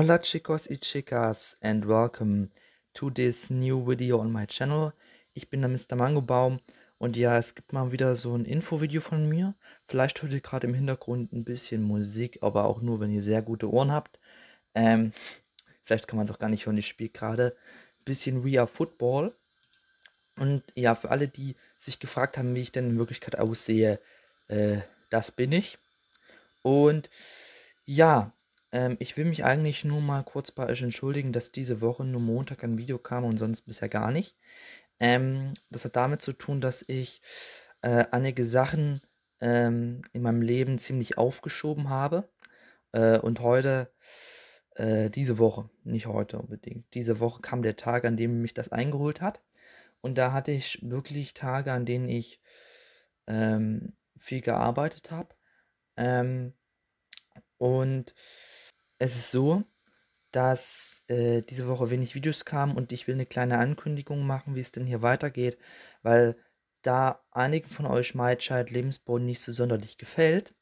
Hola chicos y chicas and welcome to this new video on my channel. Ich bin der Mr. Mangobaum und ja, es gibt mal wieder so ein Infovideo von mir. Vielleicht hört ihr gerade im Hintergrund ein bisschen Musik, aber auch nur, wenn ihr sehr gute Ohren habt. Ähm, vielleicht kann man es auch gar nicht hören, ich spiele gerade ein bisschen We Are Football. Und ja, für alle, die sich gefragt haben, wie ich denn in Wirklichkeit aussehe, äh, das bin ich. Und ja, ähm, ich will mich eigentlich nur mal kurz bei euch entschuldigen, dass diese Woche nur Montag ein Video kam und sonst bisher gar nicht. Ähm, das hat damit zu tun, dass ich äh, einige Sachen ähm, in meinem Leben ziemlich aufgeschoben habe. Äh, und heute, äh, diese Woche, nicht heute unbedingt, diese Woche kam der Tag, an dem mich das eingeholt hat. Und da hatte ich wirklich Tage, an denen ich ähm, viel gearbeitet habe. Ähm, und es ist so, dass äh, diese Woche wenig Videos kamen und ich will eine kleine Ankündigung machen, wie es denn hier weitergeht, weil da einigen von euch Maidscheid Lebensboden nicht so sonderlich gefällt,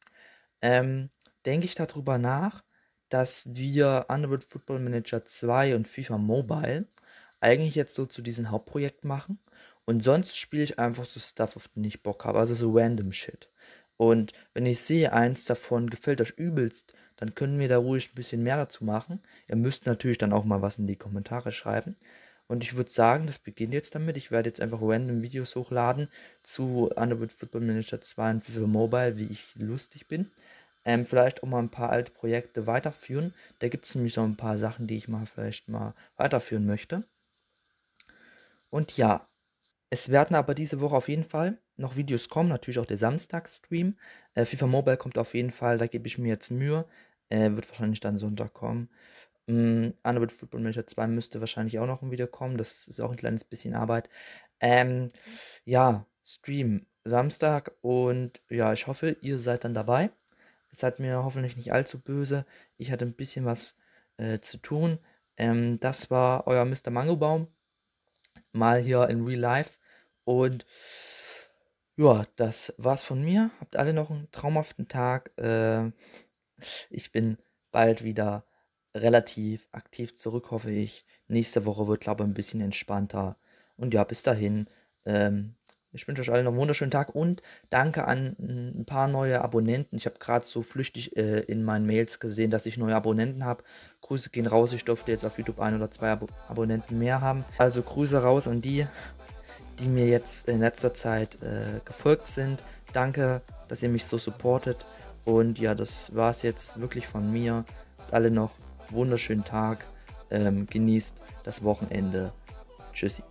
ähm, denke ich darüber nach, dass wir Underworld Football Manager 2 und FIFA Mobile eigentlich jetzt so zu diesem Hauptprojekt machen und sonst spiele ich einfach so Stuff, auf den ich Bock habe, also so random Shit. Und wenn ich sehe, eins davon gefällt euch übelst, dann können wir da ruhig ein bisschen mehr dazu machen. Ihr müsst natürlich dann auch mal was in die Kommentare schreiben. Und ich würde sagen, das beginnt jetzt damit. Ich werde jetzt einfach random Videos hochladen zu Underwood Football Manager 2 und FIFA Mobile, wie ich lustig bin. Ähm, vielleicht auch mal ein paar alte Projekte weiterführen. Da gibt es nämlich so ein paar Sachen, die ich mal vielleicht mal weiterführen möchte. Und ja, es werden aber diese Woche auf jeden Fall noch Videos kommen, natürlich auch der Samstag-Stream. Äh, FIFA Mobile kommt auf jeden Fall, da gebe ich mir jetzt Mühe. Äh, wird wahrscheinlich dann Sonntag kommen. Ähm, mm, Underwood Football Manager 2 müsste wahrscheinlich auch noch ein Video kommen. Das ist auch ein kleines bisschen Arbeit. Ähm, ja, Stream Samstag und ja, ich hoffe, ihr seid dann dabei. Es seid mir hoffentlich nicht allzu böse. Ich hatte ein bisschen was äh, zu tun. Ähm, das war euer Mr. Mangobaum. Mal hier in Real Life. Und ja, das war's von mir. Habt alle noch einen traumhaften Tag. Äh, ich bin bald wieder relativ aktiv zurück, hoffe ich. Nächste Woche wird, glaube ich, ein bisschen entspannter. Und ja, bis dahin. Ähm, ich wünsche euch allen noch einen wunderschönen Tag und danke an mm, ein paar neue Abonnenten. Ich habe gerade so flüchtig äh, in meinen Mails gesehen, dass ich neue Abonnenten habe. Grüße gehen raus. Ich durfte jetzt auf YouTube ein oder zwei Ab Abonnenten mehr haben. Also Grüße raus an die die mir jetzt in letzter Zeit äh, gefolgt sind. Danke, dass ihr mich so supportet. Und ja, das war es jetzt wirklich von mir. Alle noch wunderschönen Tag. Ähm, genießt das Wochenende. Tschüssi.